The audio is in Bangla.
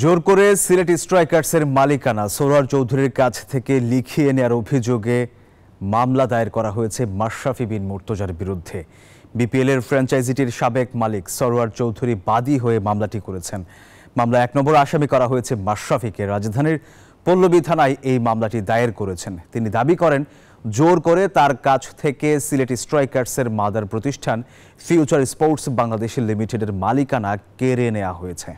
জোর করে সিলেট স্ট্রাইকার্সের মালিকানা সোরার চৌধুরীর কাছ থেকে লিখিয়ে নেওয়ার অভিযোগে মামলা দায়ের করা হয়েছে মাশরাফি বিন মুর্তজার বিরুদ্ধে বিপিএলের ফ্র্যাঞ্চাইজিটির সাবেক মালিক সরোয়ার চৌধুরী বাদী হয়ে মামলাটি করেছেন মামলা এক নম্বর আসামি করা হয়েছে মাশরাফিকে রাজধানীর পল্লবী থানায় এই মামলাটি দায়ের করেছেন তিনি দাবি করেন জোর করে তার কাছ থেকে সিলেট স্ট্রাইকার্সের মাদার প্রতিষ্ঠান ফিউচার স্পোর্টস বাংলাদেশ লিমিটেডের মালিকানা কেড়ে নেওয়া হয়েছে